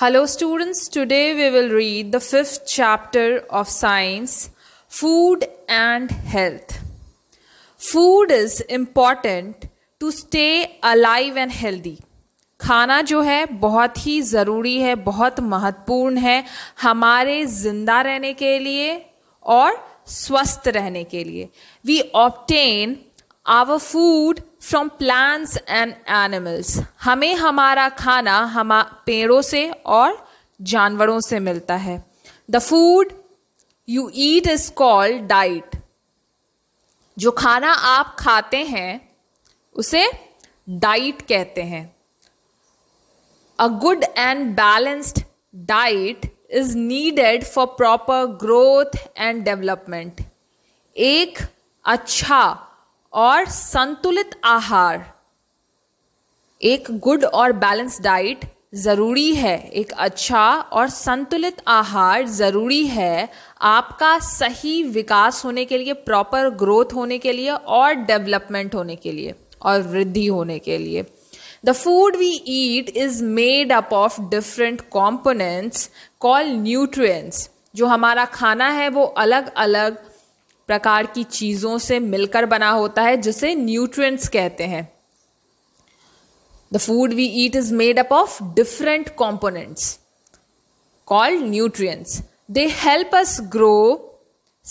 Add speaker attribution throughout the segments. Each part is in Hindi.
Speaker 1: Hello students, today we will read the fifth chapter of science, food and health. Food is important to stay alive and healthy. खाना जो है बहुत ही ज़रूरी है बहुत महत्वपूर्ण है हमारे जिंदा रहने के लिए और स्वस्थ रहने के लिए we obtain our food from plants and animals हमें हमारा खाना हम पेड़ों से और जानवरों से मिलता है the food you eat is called diet जो खाना आप खाते हैं उसे डाइट कहते हैं a good and balanced diet is needed for proper growth and development एक अच्छा और संतुलित आहार एक गुड और बैलेंस डाइट ज़रूरी है एक अच्छा और संतुलित आहार ज़रूरी है आपका सही विकास होने के लिए प्रॉपर ग्रोथ होने के लिए और डेवलपमेंट होने के लिए और वृद्धि होने के लिए the food we eat is made up of different components call nutrients जो हमारा खाना है वो अलग अलग प्रकार की चीज़ों से मिलकर बना होता है जिसे न्यूट्रिएंट्स कहते हैं the food we eat is made up of different components called nutrients they help us grow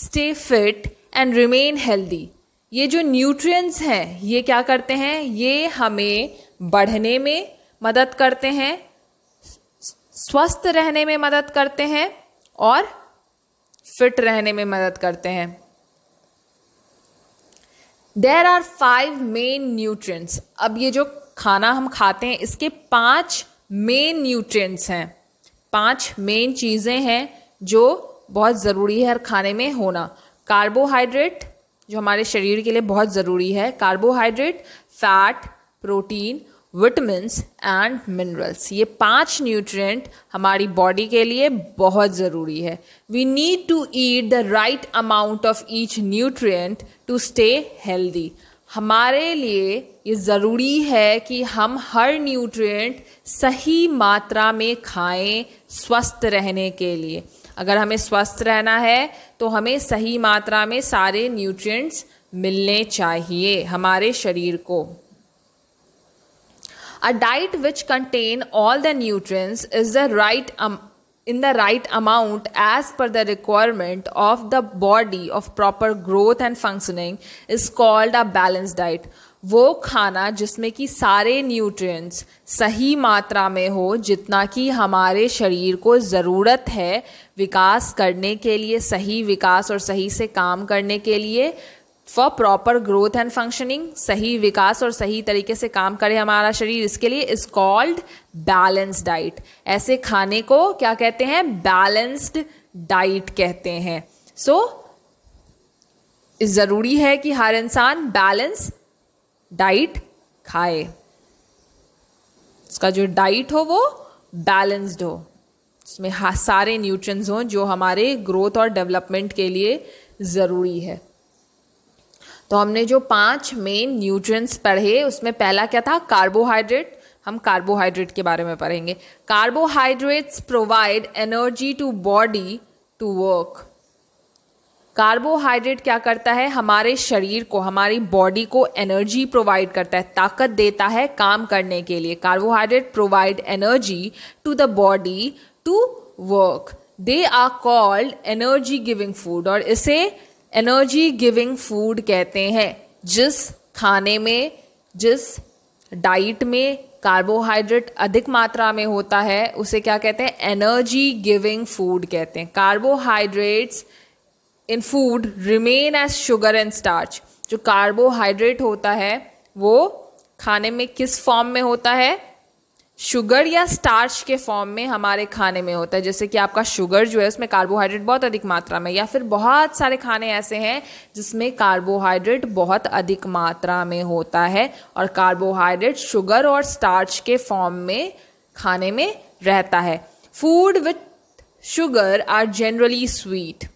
Speaker 1: stay fit and remain healthy ये जो न्यूट्रिएंट्स हैं ये क्या करते हैं ये हमें बढ़ने में मदद करते हैं स्वस्थ रहने में मदद करते हैं और फिट रहने में मदद करते हैं there are five main nutrients अब ये जो खाना हम खाते हैं इसके पांच मेन न्यूट्रिएंट्स हैं पांच मेन चीज़ें हैं जो बहुत ज़रूरी है हर खाने में होना कार्बोहाइड्रेट जो हमारे शरीर के लिए बहुत ज़रूरी है carbohydrate fat protein vitamins and minerals ये पांच न्यूट्रिएंट हमारी बॉडी के लिए बहुत ज़रूरी है we need to eat the right amount of each nutrient to stay healthy हमारे लिए ये ज़रूरी है कि हम हर न्यूट्रिएंट सही मात्रा में खाएं स्वस्थ रहने के लिए अगर हमें स्वस्थ रहना है तो हमें सही मात्रा में सारे न्यूट्रिएंट्स मिलने चाहिए हमारे शरीर को a diet which contain all the nutrients is the right in the right amount as per the requirement of the body of proper growth and functioning is called a balance diet वो खाना जिसमें कि सारे न्यूट्रिएंट्स सही मात्रा में हो जितना कि हमारे शरीर को ज़रूरत है विकास करने के लिए सही विकास और सही से काम करने के लिए for proper growth and functioning सही विकास और सही तरीके से काम करे हमारा शरीर इसके लिए इज कॉल्ड बैलेंस डाइट ऐसे खाने को क्या कहते हैं बैलेंस्ड डाइट कहते हैं सो so, ज़रूरी है कि हर इंसान बैलेंस डाइट खाए उसका जो डाइट हो वो बैलेंस्ड हो उसमें सारे न्यूट्रिएंट्स हों जो हमारे ग्रोथ और डेवलपमेंट के लिए ज़रूरी है तो हमने जो पांच मेन न्यूट्रिएंट्स पढ़े उसमें पहला क्या था कार्बोहाइड्रेट हम कार्बोहाइड्रेट के बारे में पढ़ेंगे carbohydrates provide energy to body to work carbohydrate क्या करता है हमारे शरीर को हमारी बॉडी को एनर्जी प्रोवाइड करता है ताकत देता है काम करने के लिए carbohydrate provide energy to the body to work they are called energy giving food और इसे एनर्जी गिविंग फूड कहते हैं जिस खाने में जिस डाइट में कार्बोहाइड्रेट अधिक मात्रा में होता है उसे क्या कहते हैं एनर्जी गिविंग फूड कहते हैं carbohydrates in food remain as sugar and starch जो कार्बोहाइड्रेट होता है वो खाने में किस फॉर्म में होता है शुगर या स्टार्च के फॉर्म में हमारे खाने में होता है जैसे कि आपका शुगर जो है उसमें कार्बोहाइड्रेट बहुत अधिक मात्रा में या फिर बहुत सारे खाने ऐसे हैं जिसमें कार्बोहाइड्रेट बहुत अधिक मात्रा में होता है और कार्बोहाइड्रेट शुगर और स्टार्च के फॉर्म में खाने में रहता है food with sugar are generally sweet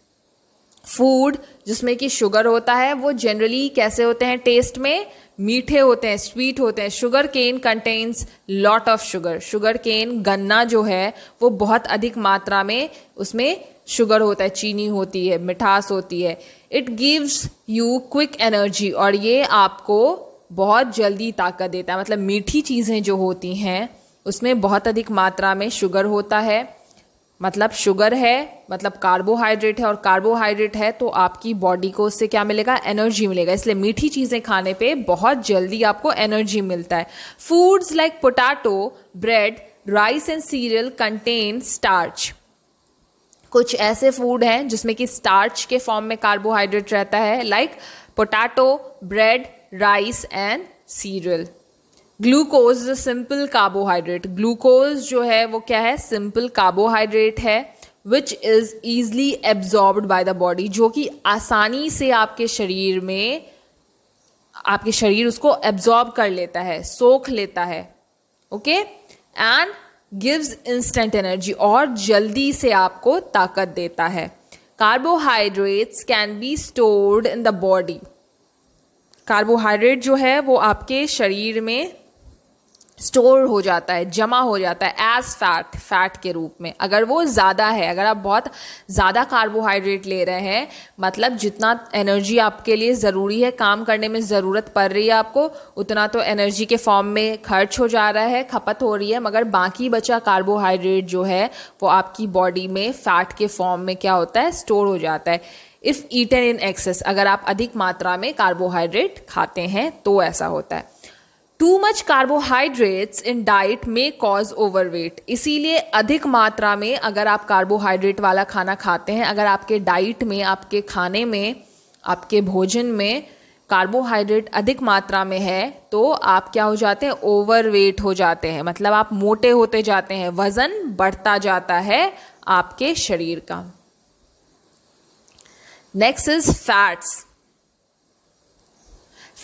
Speaker 1: food जिसमें कि शुगर होता है वो जनरली कैसे होते हैं टेस्ट में मीठे होते हैं स्वीट होते हैं sugar cane contains lot of sugar sugar cane गन्ना जो है वो बहुत अधिक मात्रा में उसमें शुगर होता है चीनी होती है मिठास होती है it gives you quick energy और ये आपको बहुत जल्दी ताकत देता है मतलब मीठी चीज़ें जो होती हैं उसमें बहुत अधिक मात्रा में शुगर होता है मतलब शुगर है मतलब कार्बोहाइड्रेट है और कार्बोहाइड्रेट है तो आपकी बॉडी को उससे क्या मिलेगा एनर्जी मिलेगा इसलिए मीठी चीज़ें खाने पे बहुत जल्दी आपको एनर्जी मिलता है foods like potato bread rice and cereal contain starch कुछ ऐसे फूड हैं जिसमें कि स्टार्च के फॉर्म में कार्बोहाइड्रेट रहता है like potato bread rice and cereal glucose is a simple carbohydrate glucose जो है वो क्या है सिंपल कार्बोहाइड्रेट है which is easily absorb by the body जो कि आसानी से आपके शरीर में आपके शरीर उसको एब्जॉर्ब कर लेता है सोख लेता है okay and gives instant energy और जल्दी से आपको ताकत देता है carbohydrates can be stored in the body carbohydrate जो है वो आपके शरीर में स्टोर हो जाता है जमा हो जाता है एज फैट फैट के रूप में अगर वो ज़्यादा है अगर आप बहुत ज़्यादा कार्बोहाइड्रेट ले रहे हैं मतलब जितना एनर्जी आपके लिए ज़रूरी है काम करने में ज़रूरत पड़ रही है आपको उतना तो एनर्जी के फॉर्म में खर्च हो जा रहा है खपत हो रही है मगर बाकी बचा कार्बोहाइड्रेट जो है वो आपकी बॉडी में फैट के फॉर्म में क्या होता है स्टोर हो जाता है इफ़ ईटन इन एक्सेस अगर आप अधिक मात्रा में कार्बोहाइड्रेट खाते हैं तो ऐसा होता है too much carbohydrates in diet में कॉज ओवरवेट इसीलिए अधिक मात्रा में अगर आप कार्बोहाइड्रेट वाला खाना खाते हैं अगर आपके डाइट में आपके खाने में आपके भोजन में कार्बोहाइड्रेट अधिक मात्रा में है तो आप क्या हो जाते हैं ओवरवेट हो जाते हैं मतलब आप मोटे होते जाते हैं वज़न बढ़ता जाता है आपके शरीर का next is fats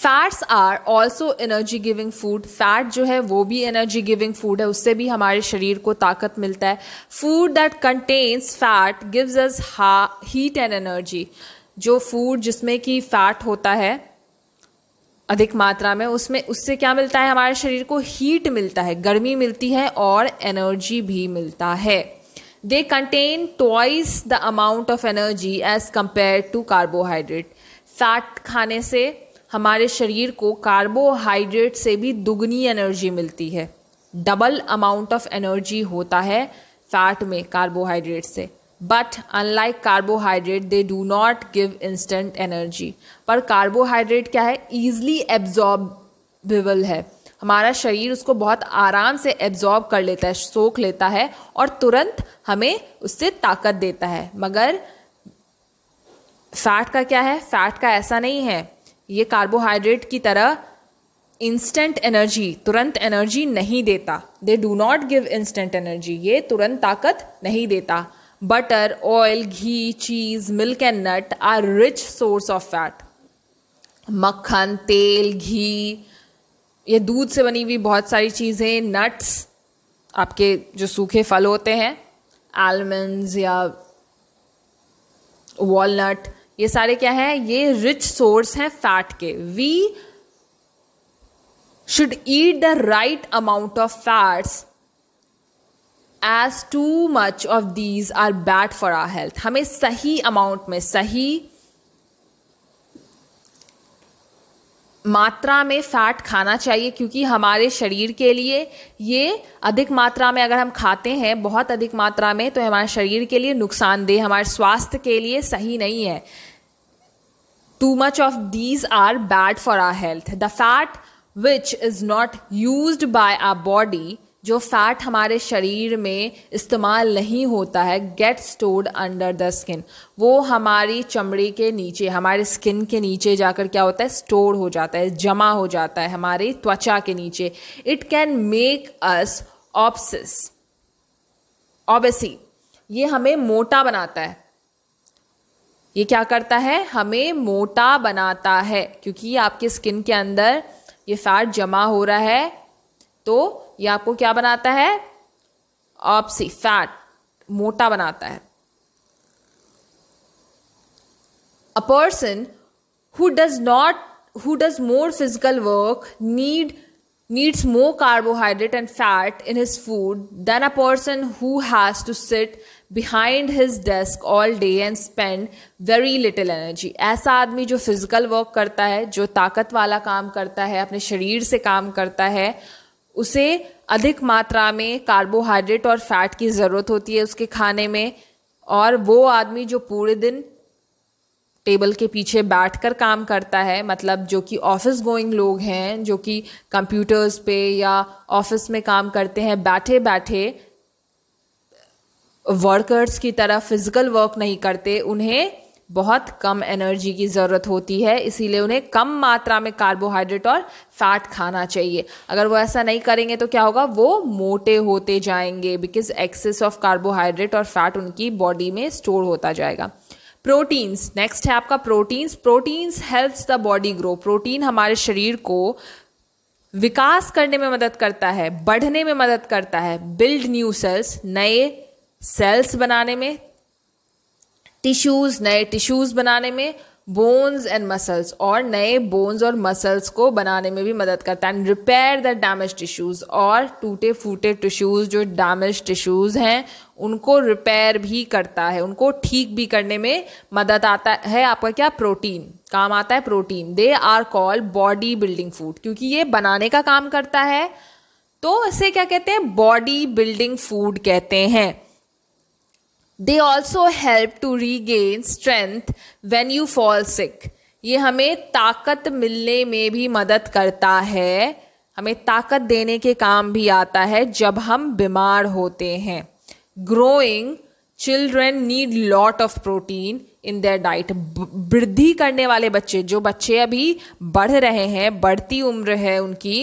Speaker 1: fats are also energy giving food fat जो है वो भी एनर्जी गिविंग फूड है उससे भी हमारे शरीर को ताकत मिलता है food that contains fat gives us heat and energy जो फूड जिसमें कि फैट होता है अधिक मात्रा में उसमें उससे क्या मिलता है हमारे शरीर को हीट मिलता है गर्मी मिलती है और एनर्जी भी मिलता है they contain twice the amount of energy as compare to carbohydrate fat खाने से हमारे शरीर को कार्बोहाइड्रेट से भी दुगनी एनर्जी मिलती है डबल अमाउंट ऑफ एनर्जी होता है फैट में कार्बोहाइड्रेट से but unlike carbohydrate they do not give instant energy पर कार्बोहाइड्रेट क्या है ईजली एब्जॉर्बिबल है हमारा शरीर उसको बहुत आराम से एब्जॉर्ब कर लेता है सोख लेता है और तुरंत हमें उससे ताकत देता है मगर फैट का क्या है फैट का ऐसा नहीं है ये कार्बोहाइड्रेट की तरह इंस्टेंट एनर्जी तुरंत एनर्जी नहीं देता they do not give instant energy ये तुरंत ताकत नहीं देता butter oil ghee cheese milk and nut are rich source of fat मक्खन तेल घी ये दूध से बनी हुई बहुत सारी चीज़ें नट्स आपके जो सूखे फल होते हैं आलमंड्स या वॉलनट ये सारे क्या है ये रिच सोर्स हैं फैट के we should eat the right amount of fats as too much of these are bad for our health हमें सही अमाउंट में सही मात्रा में फैट खाना चाहिए क्योंकि हमारे शरीर के लिए ये अधिक मात्रा में अगर हम खाते हैं बहुत अधिक मात्रा में तो हमारे शरीर के लिए नुकसानदेह हमारे स्वास्थ्य के लिए सही नहीं है too much of these are bad for our health the fat which is not use by our body जो फैट हमारे शरीर में इस्तेमाल नहीं होता है get stored under the skin वो हमारी चमड़ी के नीचे हमारे स्किन के नीचे जाकर क्या होता है स्टोर हो जाता है जमा हो जाता है हमारी त्वचा के नीचे इट कैन मेक अस ऑप्सिस ऑबेसी ये हमें मोटा बनाता है ये क्या करता है हमें मोटा बनाता है क्योंकि आपके स्किन के अंदर ये फैट जमा हो रहा है तो ये आपको क्या बनाता है ऑप्सी फैट मोटा बनाता है a person who does not who does more physical work need needs more carbohydrate and fat in his food than a person who has to sit behind his desk all day and spend very little energy ऐसा आदमी जो फिजिकल वर्क करता है जो ताकत वाला काम करता है अपने शरीर से काम करता है उसे अधिक मात्रा में कार्बोहाइड्रेट और फैट की ज़रूरत होती है उसके खाने में और वो आदमी जो पूरे दिन टेबल के पीछे बैठकर काम करता है मतलब जो कि ऑफिस गोइंग लोग हैं जो कि कंप्यूटर्स पे या ऑफिस में काम करते हैं बैठे बैठे वर्कर्स की तरह फिजिकल वर्क नहीं करते उन्हें बहुत कम एनर्जी की ज़रूरत होती है इसीलिए उन्हें कम मात्रा में कार्बोहाइड्रेट और फैट खाना चाहिए अगर वो ऐसा नहीं करेंगे तो क्या होगा वो मोटे होते जाएंगे बिकॉज एक्सेस ऑफ कार्बोहाइड्रेट और फैट उनकी बॉडी में स्टोर होता जाएगा प्रोटीन्स नेक्स्ट है आपका proteins proteins helps the body grow protein हमारे शरीर को विकास करने में मदद करता है बढ़ने में मदद करता है बिल्ड न्यू सेल्स नए सेल्स बनाने में टिश्यूज़ नए टिश्यूज़ बनाने में बोन्स एंड मसल्स और नए बोन्स और मसल्स को बनाने में भी मदद करता है and repair the damage tissues और टूटे फूटे टिश्यूज़ जो डैमेज टिश्यूज़ हैं उनको रिपेयर भी करता है उनको ठीक भी करने में मदद आता है आपका क्या प्रोटीन काम आता है protein they are call body building food क्योंकि ये बनाने का काम करता है तो इसे क्या कहते हैं बॉडी बिल्डिंग फूड कहते हैं they also help to regain strength when you fall sick ये हमें ताकत मिलने में भी मदद करता है हमें ताकत देने के काम भी आता है जब हम बीमार होते हैं growing children need lot of protein in their diet वृद्धि करने वाले बच्चे जो बच्चे अभी बढ़ रहे हैं बढ़ती उम्र है उनकी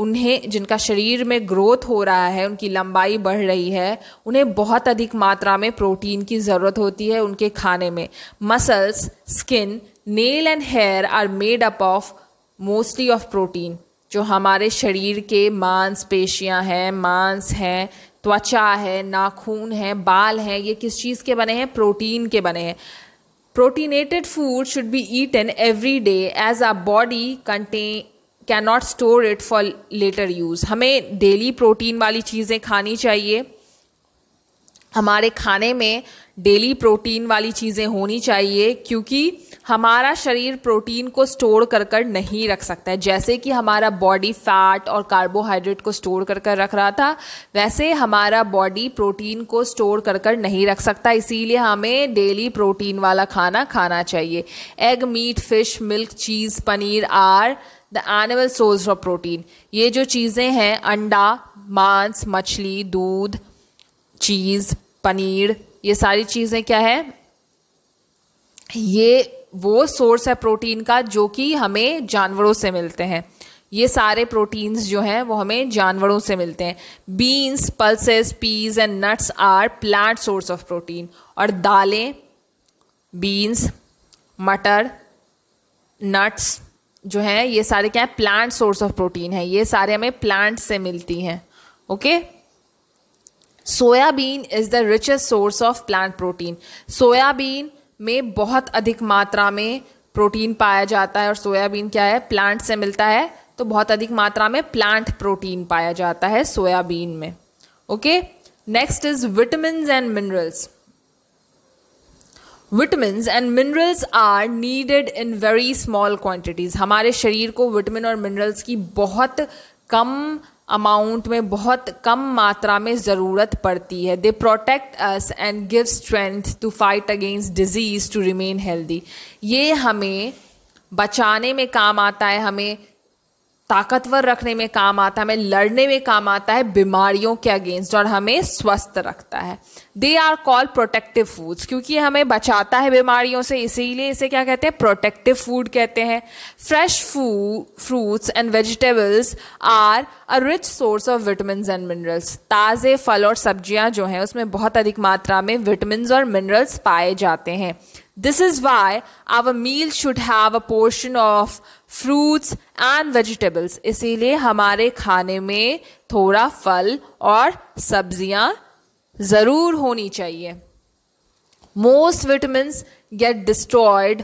Speaker 1: उन्हें जिनका शरीर में ग्रोथ हो रहा है उनकी लंबाई बढ़ रही है उन्हें बहुत अधिक मात्रा में प्रोटीन की ज़रूरत होती है उनके खाने में muscles skin nail and hair are made up of mostly of protein जो हमारे शरीर के मांसपेशियां हैं मांस हैं त्वचा है नाखून है बाल हैं ये किस चीज़ के बने हैं प्रोटीन के बने हैं proteinated food should be eaten every day as a body contain can not store it for later use हमें डेली प्रोटीन वाली चीज़ें खानी चाहिए हमारे खाने में डेली प्रोटीन वाली चीज़ें होनी चाहिए क्योंकि हमारा शरीर प्रोटीन को स्टोर कर कर नहीं रख सकता है जैसे कि हमारा बॉडी फैट और कार्बोहाइड्रेट को स्टोर कर कर रख रहा था वैसे हमारा बॉडी प्रोटीन को स्टोर कर कर नहीं रख सकता इसीलिए हमें डेली प्रोटीन वाला खाना खाना चाहिए egg meat fish milk cheese paneer are the animal source of protein ये जो चीज़ें हैं अंडा मांस मछली दूध चीज़ पनीर ये सारी चीज़ें क्या है ये वो सोर्स है प्रोटीन का जो कि हमें जानवरों से मिलते हैं ये सारे प्रोटीन्स जो हैं वो हमें जानवरों से मिलते हैं beans pulses peas and nuts are plant source of protein और दालें बीन्स मटर नट्स जो है ये सारे क्या है प्लांट सोर्स ऑफ प्रोटीन है ये सारे हमें प्लांट से मिलती हैं okay soybean is the richest source of plant protein soybean में बहुत अधिक मात्रा में प्रोटीन पाया जाता है और सोयाबीन क्या है प्लांट से मिलता है तो बहुत अधिक मात्रा में प्लांट प्रोटीन पाया जाता है सोयाबीन में okay next is vitamin and minerals vitamins and minerals are needed in very small quantities हमारे शरीर को विटामिन और मिनरल्स की बहुत कम अमाउंट में बहुत कम मात्रा में ज़रूरत पड़ती है they protect us and give strength to fight against disease to remain healthy ये हमें बचाने में काम आता है हमें ताकतवर रखने में काम आता है हमें लड़ने में काम आता है बीमारियों के अगेंस्ट और हमें स्वस्थ रखता है they are call protective foods क्योंकि हमें बचाता है बीमारियों से इसीलिए इसे क्या कहते हैं प्रोटेक्टिव फूड कहते हैं fresh fruits and vegetables are a rich source of vitamin and minerals ताज़े फल और सब्जियां जो हैं उसमें बहुत अधिक मात्रा में विटामिन और मिनरल्स पाए जाते हैं This is why our meal should have a portion of fruits and vegetables. इसीलिए हमारे खाने में थोड़ा फल और सब्जियां ज़रूर होनी चाहिए most vitamins get destroyed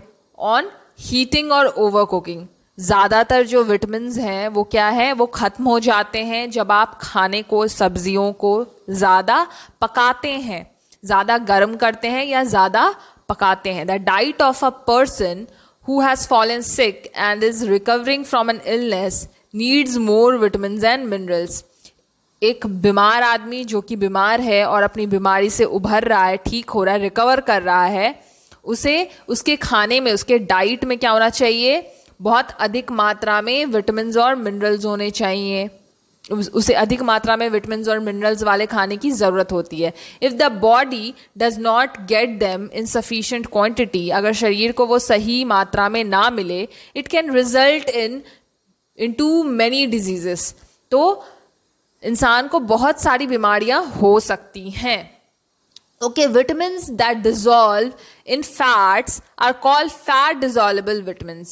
Speaker 1: on heating और ओवर कुकिंग ज़्यादातर जो विटामिन हैं वो क्या है वो ख़त्म हो जाते हैं जब आप खाने को सब्जियों को ज़्यादा पकाते हैं ज़्यादा गर्म करते हैं या ज़्यादा पकाते हैं the diet of a person who has fallen sick and is recovering from an illness needs more vitamin and minerals एक बीमार आदमी जो कि बीमार है और अपनी बीमारी से उभर रहा है ठीक हो रहा है रिकवर कर रहा है उसे उसके खाने में उसके डाइट में क्या होना चाहिए बहुत अधिक मात्रा में विटामिन और मिनरल्स होने चाहिए उसे अधिक मात्रा में विटामिन और मिनरल्स वाले खाने की ज़रूरत होती है if the body does not get them in sufficient quantity अगर शरीर को वो सही मात्रा में ना मिले it can result in into many diseases तो इंसान को बहुत सारी बीमारियां हो सकती हैं okay vitamin that dissolve in fats are called fat dissolvable vitamin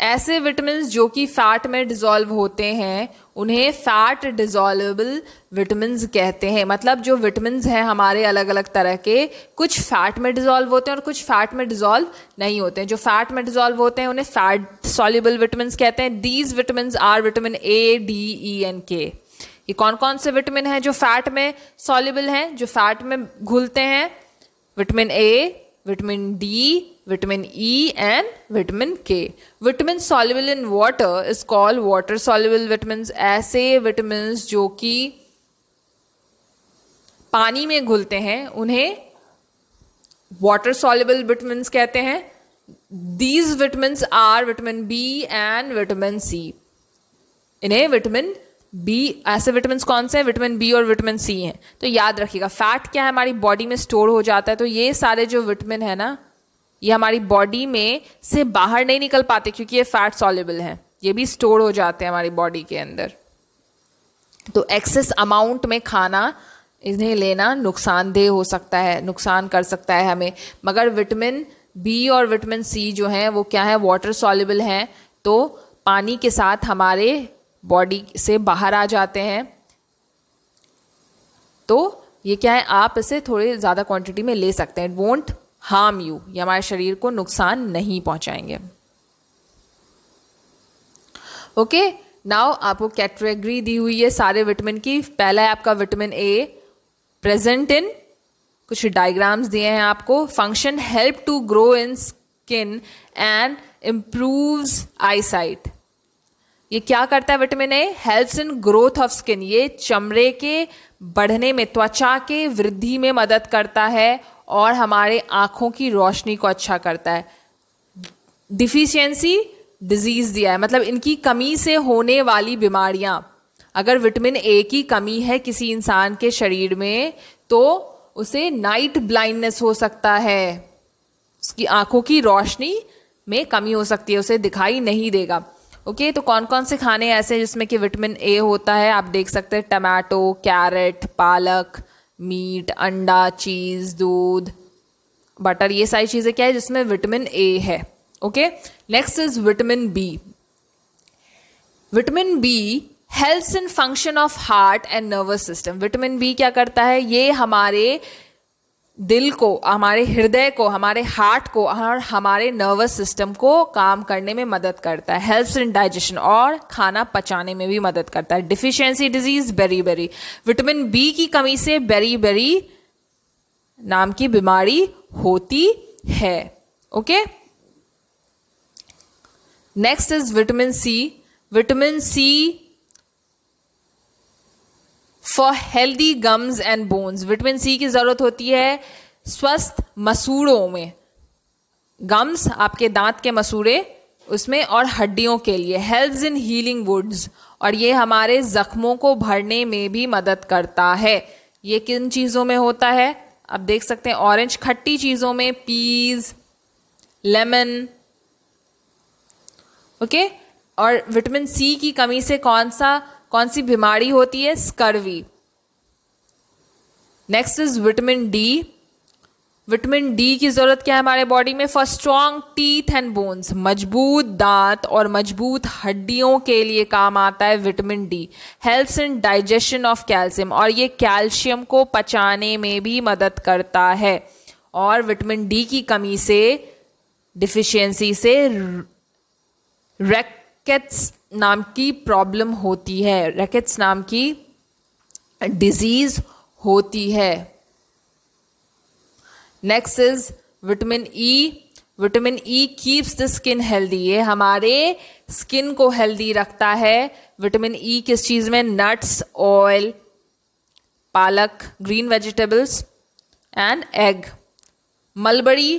Speaker 1: ऐसे विटामिन जो कि फैट में डिज़ोल्व होते हैं उन्हें फैट डिजोल्वेबल विटामिन कहते हैं मतलब जो विटामिन हैं हमारे अलग अलग तरह के कुछ फैट में डिजोल्व होते हैं और कुछ फैट में डिजोल्व नहीं होते हैं जो फैट में डिजोल्व होते हैं उन्हें फैट सॉल्यूबल विटामिन कहते हैं these vitamin are vitamin A D E and K ये कौन कौन से विटामिन हैं जो फैट में सॉल्यूबल हैं जो फैट में घुलते हैं vitamin A vitamin D vitamin E and vitamin K vitamin soluble in water is called water soluble vitamin ऐसे विटामिन जो कि पानी में घुलते हैं उन्हें वाटर सॉल्युबल विटामिन कहते हैं these vitamin are vitamin B and vitamin C इन्हें विटामिन बी ऐसे विटामिन कौन से हैं विटामिन बी और विटामिन सी हैं तो याद रखिएगा फैट क्या है हमारी बॉडी में स्टोर हो जाता है तो ये सारे जो विटामिन है ना ये हमारी बॉडी में से बाहर नहीं निकल पाते क्योंकि ये फैट सॉल्युबल हैं ये भी स्टोर हो जाते हैं हमारी बॉडी के अंदर तो एक्सेस अमाउंट में खाना इन्हें लेना नुकसानदेह हो सकता है नुकसान कर सकता है हमें मगर विटामिन बी और विटामिन सी जो हैं वो क्या है वाटर सॉलेबल हैं तो पानी के साथ हमारे बॉडी से बाहर आ जाते हैं तो ये क्या है आप इसे थोड़े ज़्यादा क्वांटिटी में ले सकते हैं इट वोंट हार्म यू ये हमारे शरीर को नुकसान नहीं पहुंचाएंगे ओके नाउ आपको कैटेगरी दी हुई है सारे विटामिन की पहला है आपका विटामिन ए प्रेजेंट इन कुछ डायग्राम्स दिए हैं आपको function help to grow in skin and improves eyesight ये क्या करता है vitamin A helps in growth of skin ये चमड़े के बढ़ने में त्वचा के वृद्धि में मदद करता है और हमारे आंखों की रोशनी को अच्छा करता है डिफिशियंसी डिजीज़ दिया है मतलब इनकी कमी से होने वाली बीमारियां अगर विटामिन ए की कमी है किसी इंसान के शरीर में तो उसे नाइट ब्लाइंडनेस हो सकता है उसकी आंखों की रोशनी में कमी हो सकती है उसे दिखाई नहीं देगा ओके तो कौन कौन से खाने ऐसे जिसमें कि विटामिन ए होता है आप देख सकते हैं टमाटो कैरेट पालक मीट अंडा चीज़ दूध बटर ये सारी चीज़ें क्या है जिसमें विटामिन ए है okay next is vitamin B vitamin B health in function of heart and nervous system vitamin B क्या करता है ये हमारे दिल को हमारे हृदय को हमारे हार्ट को और हमारे नर्वस सिस्टम को काम करने में मदद करता है हेल्थ इन डाइजेशन और खाना पचाने में भी मदद करता है deficiency disease beriberi vitamin B की कमी से बेरी बेरी नाम की बीमारी होती है okay next is vitamin C vitamin C for healthy gums and bones vitamin C की ज़रूरत होती है स्वस्थ मसूड़ों में गम्स आपके दांत के मसूड़े उसमें और हड्डियों के लिए हेल्प इन हीलिंग वुड्स और ये हमारे ज़ख्मों को भरने में भी मदद करता है ये किन चीज़ों में होता है आप देख सकते हैं ऑरेंज खट्टी चीज़ों में पीज लेमन ओके और विटामिन सी की कमी से कौन सा कौन सी बीमारी होती है scurvy next is vitamin D vitamin D की ज़रूरत क्या है हमारे बॉडी में for strong teeth and bones मजबूत दांत और मजबूत हड्डियों के लिए काम आता है vitamin D health and digestion of calcium और ये कैल्शियम को पचाने में भी मदद करता है और विटामिन डी की कमी से डिफिशियंसी से रेकेट्स नाम की प्रॉब्लम होती है रैकेट्स नाम की डिजीज होती है next is vitamin E vitamin E keeps the skin healthy ये हमारे स्किन को हेल्दी रखता है विटामिन ई e किस चीज़ में nuts oil palak green vegetables and egg mulberry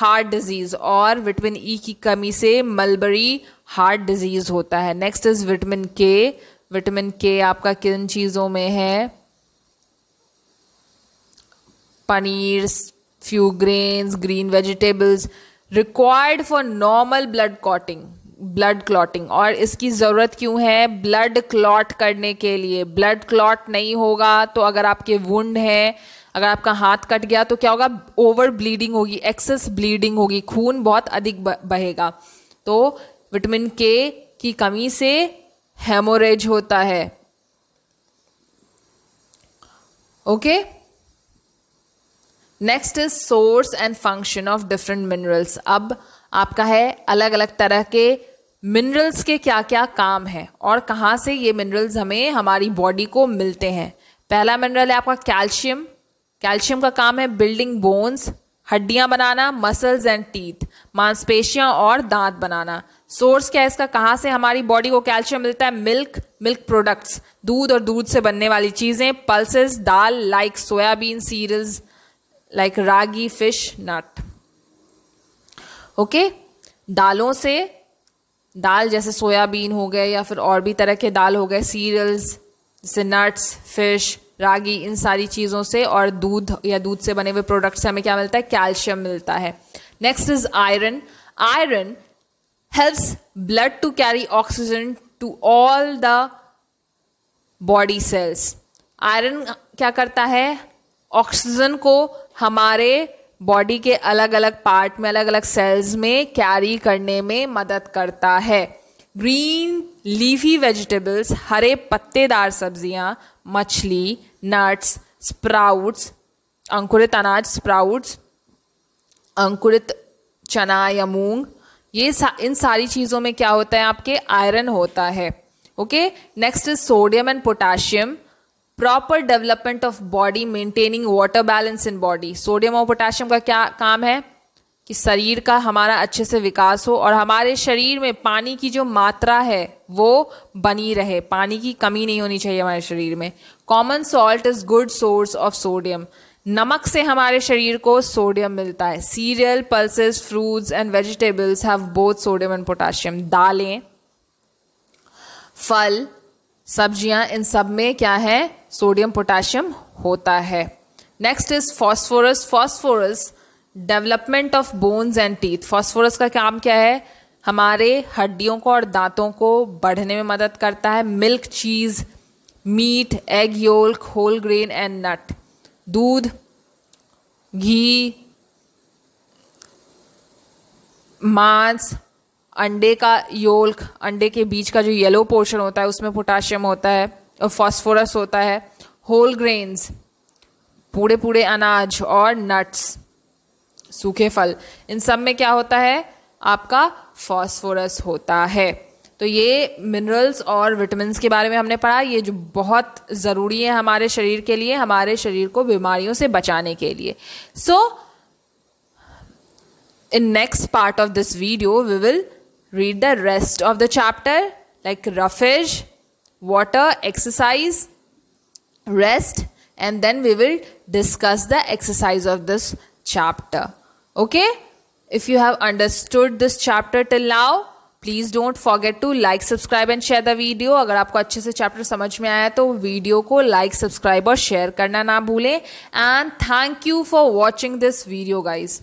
Speaker 1: heart disease और विटामिन ई e की कमी से मलबरी हार्ट डिजीज होता है next is vitamin K vitamin K आपका किन चीज़ों में है paneer few grains green vegetables required for normal blood clotting blood clotting और इसकी ज़रूरत क्यों है ब्लड क्लॉट करने के लिए ब्लड क्लॉट नहीं होगा तो अगर आपके वुंड है अगर आपका हाथ कट गया तो क्या होगा ओवर ब्लीडिंग होगी एक्सेस ब्लीडिंग होगी खून बहुत अधिक बहेगा तो विटामिन के की कमी से हेमोरेज होता है okay next is source and function of different minerals अब आपका है अलग अलग तरह के मिनरल्स के क्या क्या काम है और कहाँ से ये मिनरल्स हमें हमारी बॉडी को मिलते हैं पहला मिनरल है आपका कैल्शियम कैल्शियम का काम है बिल्डिंग बोन्स हड्डियाँ बनाना मसल्स एंड टीथ मांसपेशियाँ और दांत बनाना सोर्स क्या है इसका कहाँ से हमारी बॉडी को कैल्शियम मिलता है मिल्क मिल्क प्रोडक्ट्स दूध और दूध से बनने वाली चीज़ें pulses dal like soybean cereals like ragi fish nut okay दालों से दाल जैसे सोयाबीन हो गए या फिर और भी तरह के दाल हो गए सीरियल्स जैसे नट्स फिश रागी इन सारी चीज़ों से और दूध या दूध से बने हुए प्रोडक्ट से हमें क्या मिलता है कैल्शियम मिलता है next is iron iron helps blood to carry oxygen to all the body cells iron क्या करता है ऑक्सीजन को हमारे बॉडी के अलग अलग पार्ट में अलग अलग सेल्स में कैरी करने में मदद करता है ग्रीन लीफी वेजिटेबल्स हरे पत्तेदार सब्जियां मछली नट्स स्प्राउट्स अंकुरित अनाज स्प्राउट्स अंकुरित चना या मूंग ये सा, इन सारी चीज़ों में क्या होता है आपके आयरन होता है okay next is sodium and potassium proper development of body maintaining water balance in body sodium और पोटाशियम का क्या काम है कि शरीर का हमारा अच्छे से विकास हो और हमारे शरीर में पानी की जो मात्रा है वो बनी रहे पानी की कमी नहीं होनी चाहिए हमारे शरीर में common salt is good source of sodium नमक से हमारे शरीर को सोडियम मिलता है cereal pulses fruits and vegetables have both sodium and potassium दालें फल सब्जियां इन सब में क्या है सोडियम पोटाशियम होता है next is phosphorus phosphorus development of bones and teeth phosphorus का काम क्या है हमारे हड्डियों को और दांतों को बढ़ने में मदद करता है milk cheese meat egg yolk whole grain and nut दूध घी मांस अंडे का योल्क अंडे के बीच का जो येलो पोर्शन होता है उसमें पोटाशियम होता है और फॉस्फोरस होता है होल ग्रेन्स पूरे पूरे अनाज और नट्स सूखे फल इन सब में क्या होता है आपका फॉस्फोरस होता है तो ये मिनरल्स और विटामिन के बारे में हमने पढ़ा ये जो बहुत ज़रूरी है हमारे शरीर के लिए हमारे शरीर को बीमारियों से बचाने के लिए so in next part of this video we will read the rest of the chapter like roughage water exercise rest and then we will discuss the exercise of this chapter okay if you have understood this chapter till now please don't forget to like subscribe and share the video अगर आपको अच्छे से चैप्टर समझ में आया तो वीडियो को लाइक सब्सक्राइब और शेयर करना ना भूलें and thank you for watching this video guys